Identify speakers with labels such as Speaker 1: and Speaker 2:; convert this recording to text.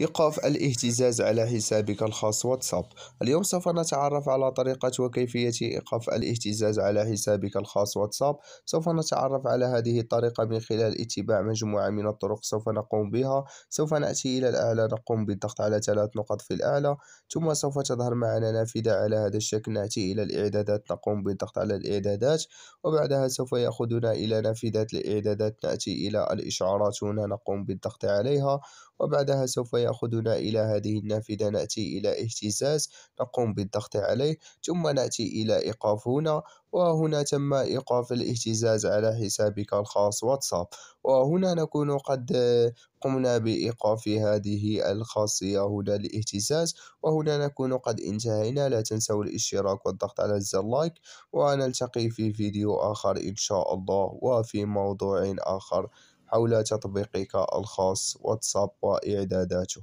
Speaker 1: إيقاف الاهتزاز على حسابك الخاص واتساب اليوم سوف نتعرف على طريقة وكيفية إيقاف الاهتزاز على حسابك الخاص واتساب سوف نتعرف على هذه الطريقة من خلال اتباع مجموعة من الطرق سوف نقوم بها سوف نأتي إلى الأعلى نقوم بالضغط على ثلاث نقط في الأعلى ثم سوف تظهر معنا نافذة على هذا الشكل نأتي إلى الإعدادات نقوم بالضغط على الإعدادات وبعدها سوف يأخذنا إلى نافذة الإعدادات نأتي إلى الإشعارات هنا نقوم بالضغط عليها وبعدها سوف سيأخذنا إلى هذه النافذة نأتي إلى اهتزاز نقوم بالضغط عليه ثم نأتي إلى إيقاف هنا وهنا تم إيقاف الاهتزاز على حسابك الخاص واتساب وهنا نكون قد قمنا بإيقاف هذه الخاصية هنا للاهتزاز وهنا نكون قد انتهينا لا تنسوا الاشتراك والضغط على زر لايك ونلتقي في فيديو آخر إن شاء الله وفي موضوع آخر حول تطبيقك الخاص واتساب وإعداداته